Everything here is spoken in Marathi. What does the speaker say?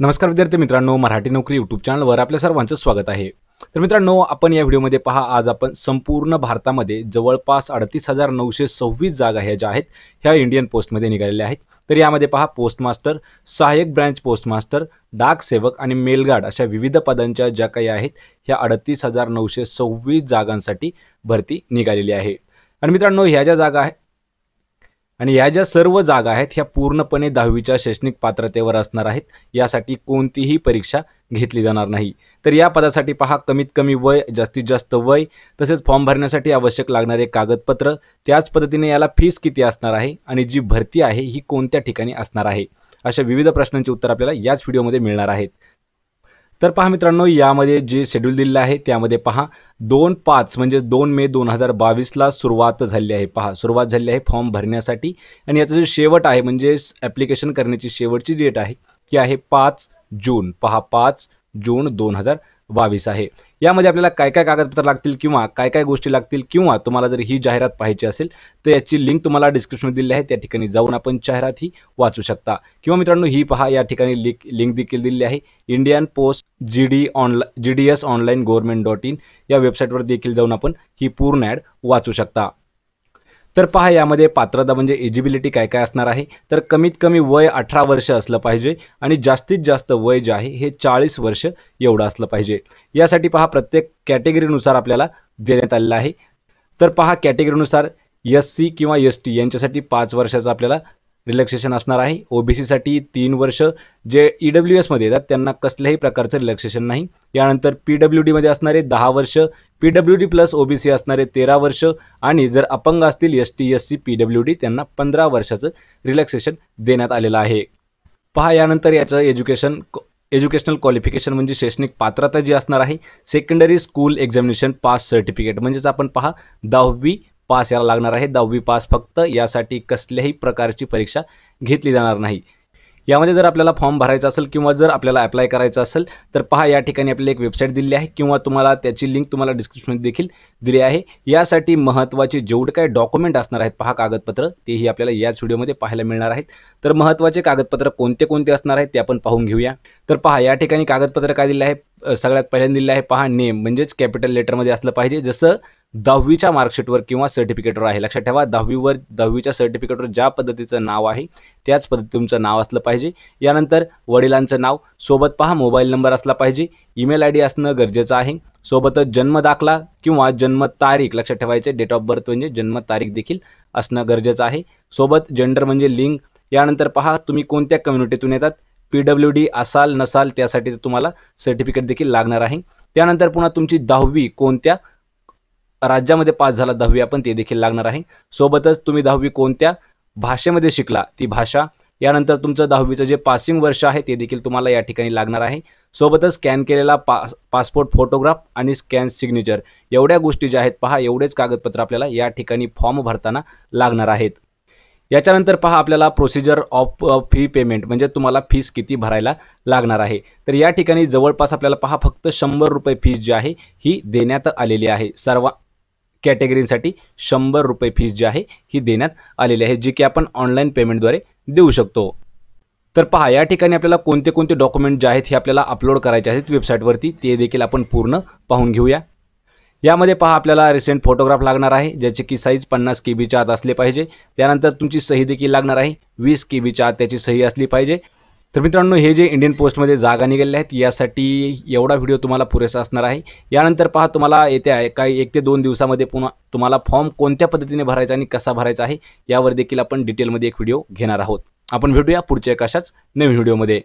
नमस्कार विद्यार्थी मित्रांनो मराठी नोकरी यूट्यूब चॅनलवर आपल्या सर्वांचं स्वागत आहे तर मित्रांनो आपण या व्हिडिओमध्ये पहा आज आपण संपूर्ण भारतामध्ये जवळपास अडतीस हजार नऊशे सव्वीस जागा ह्या ज्या आहेत ह्या इंडियन पोस्टमध्ये निघालेल्या आहेत तर यामध्ये पहा पोस्टमास्टर सहाय्यक ब्रँच पोस्टमास्टर डाक सेवक आणि मेलगार्ड अशा विविध पदांच्या ज्या काही आहेत ह्या अडतीस हजार नऊशे सव्वीस जागांसाठी भरती निघालेली आहे आणि मित्रांनो ह्या ज्या जागा आहेत आणि या ज्या सर्व जागा आहेत ह्या पूर्णपणे दहावीच्या शैक्षणिक पात्रतेवर असणार आहेत यासाठी कोणतीही परीक्षा घेतली जाणार नाही तर या पदासाठी पहा कमीत कमी वय जास्तीत जास्त वय तसेच फॉर्म भरण्यासाठी आवश्यक लागणारे कागदपत्र त्याच पद्धतीने याला फीस किती असणार आहे आणि जी भरती आहे ही कोणत्या ठिकाणी असणार आहे अशा विविध प्रश्नांची उत्तर आपल्याला याच व्हिडिओमध्ये मिळणार आहेत तर पहा मित्रांनो यामध्ये जे शेड्यूल दिलेलं आहे त्यामध्ये पहा दोन पाच म्हणजे दोन मे दोन हजार बावीसला सुरुवात झाली आहे पहा सुरुवात झाली आहे फॉर्म भरण्यासाठी आणि याचं जे शेवट आहे म्हणजे ॲप्लिकेशन करण्याची शेवटची डेट आहे की आहे पाच जून पहा पाच जून दोन हजार बावीस आहे यामध्ये आपल्याला काय काय कागदपत्र लागतील किंवा काय काय गोष्टी लागतील किंवा तुम्हाला जर ही जाहिरात पाहायची असेल तर याची लिंक तुम्हाला डिस्क्रिप्शनमध्ये दिली आहे त्या ठिकाणी जाऊन आपण जाहिरात ही वाचू शकता किंवा मित्रांनो ही पहा या ठिकाणी लिंक लिंक देखील दिली आहे इंडियन पोस्ट जी डी ऑनला G D S online government dot in या वेबसाईटवर देखील जाऊन आपण ही पूर्ण ॲड वाचू शकता तर पहा यामध्ये पात्रता म्हणजे एजिबिलिटी काय काय असणार आहे तर कमीत कमी वय अठरा वर्ष असलं पाहिजे आणि जास्तीत जास्त वय जे आहे हे चाळीस वर्ष एवढं असलं पाहिजे यासाठी पहा प्रत्येक कॅटेगरीनुसार आपल्याला देण्यात आलेलं आहे तर पहा कॅटेगरीनुसार एस सी किंवा एस टी यांच्यासाठी पाच वर्षाचा आपल्याला रिलॅक्सेशन असणार आहे ओबीसीसाठी तीन वर्ष जे ई e डब्ल्यू एसमध्ये येतात त्यांना कसल्याही प्रकारचं रिलॅक्सेशन नाही यानंतर पी डब्ल्यू डीमध्ये असणारे दहा वर्ष P W D plus OBC असणारे तेरा वर्ष आणि जर अपंग असतील S T S C P W D त्यांना पंधरा वर्षाचं रिलॅक्सेशन देण्यात आलेलं आहे पहा यानंतर याचं एज्युकेशन एज्युकेशनल क्वालिफिकेशन म्हणजे शैक्षणिक पात्रता जी असणार आहे secondary school examination pass certificate म्हणजेच आपण पहा दहावी पास यायला लागणार आहे दहावी पास फक्त यासाठी कसल्याही प्रकारची परीक्षा घेतली जाणार नाही यामध्ये जर आपल्याला फॉर्म भरायचा असेल किंवा जर आपल्याला अप्लाय करायचं असेल तर पहा या ठिकाणी आपल्याला एक वेबसाईट दिली आहे किंवा तुम्हाला त्याची लिंक तुम्हाला डिस्क्रिप्शन देखील दिली आहे यासाठी महत्त्वाचे जेवढे काय डॉक्युमेंट असणार आहेत पहा कागदपत्र तेही आपल्याला याच व्हिडिओमध्ये पाहायला मिळणार आहेत तर महत्त्वाचे कागदपत्र कोणते कोणते असणार आहेत ते आपण पाहून घेऊया तर पहा या ठिकाणी कागदपत्र काय दिले आहे सगळ्यात पहिल्यांदा दिलेलं आहे पहा नेम म्हणजेच कॅपिटल लेटरमध्ये असलं पाहिजे जसं दहावीच्या मार्कशीटवर किंवा सर्टिफिकेटवर आहे लक्षात ठेवा दहावीवर दहावीच्या सर्टिफिकेटवर ज्या पद्धतीचं नाव आहे त्याच पद्धती तुमचं नाव असलं पाहिजे यानंतर वडिलांचं नाव सोबत पहा मोबाईल नंबर असला पाहिजे ईमेल आय डी असणं गरजेचं आहे सोबतच जन्म दाखला किंवा जन्मतारीख लक्षात ठेवायचे डेट ऑफ बर्थ म्हणजे जन्मतारीख देखील असणं गरजेचं आहे सोबत जेंडर म्हणजे लिंग यानंतर पहा तुम्ही कोणत्या कम्युनिटीतून येतात पी डब्ल्यू डी असाल नसाल त्यासाठीचं तुम्हाला सर्टिफिकेट देखील लागणार आहे त्यानंतर पुन्हा तुमची दहावी कोणत्या राज्यामध्ये पास झाला दहावी आपण ते देखील लागणार आहे सोबतच तुम्ही दहावी कोणत्या भाषेमध्ये शिकला ती भाषा यानंतर तुमचं दहावीचं जे पासिंग वर्ष आहे ते देखील तुम्हाला या ठिकाणी लागणार आहे सोबतच स्कॅन केलेला पा पासपोर्ट फोटोग्राफ आणि स्कॅन सिग्नेचर एवढ्या गोष्टी ज्या आहेत पहा एवढेच कागदपत्र आपल्याला या ठिकाणी फॉर्म भरताना लागणार आहेत याच्यानंतर पहा आपल्याला प्रोसिजर ऑफ फी पेमेंट म्हणजे तुम्हाला फीस किती भरायला लागणार आहे तर या ठिकाणी जवळपास आपल्याला पहा फक्त शंभर रुपये फीस जी आहे ही देण्यात आलेली आहे सर्व कॅटेगरीसाठी शंभर रुपये फीस जी आहे ही देण्यात आलेली आहे जी की आपण ऑनलाईन पेमेंटद्वारे देऊ शकतो तर पहा या ठिकाणी आपल्याला कोणते कोणते डॉक्युमेंट जे आहेत हे आपल्याला अपलोड करायचे आहेत वेबसाईटवरती ते देखील आपण पूर्ण पाहून घेऊया यामध्ये पहा आपल्याला रिसेंट फोटोग्राफ लागणार आहे ज्याची की साईज पन्नास के बीच्या आत असले पाहिजे त्यानंतर तुमची सही देखील लागणार आहे वीस के बीच्या आत त्याची सही असली पाहिजे तर मित्रांनो हे जे इंडियन पोस्टमध्ये जागा निघालेल्या आहेत यासाठी एवढा व्हिडिओ तुम्हाला पुरेसा असणार आहे यानंतर पहा तुम्हाला येत्या काही एक ते दोन दिवसामध्ये पुन्हा तुम्हाला फॉर्म कोणत्या पद्धतीने भरायचा आणि कसा भरायचा आहे यावर देखील आपण डिटेलमध्ये एक व्हिडिओ घेणार आहोत आपण भेटूया पुढच्या एक नवीन व्हिडिओमध्ये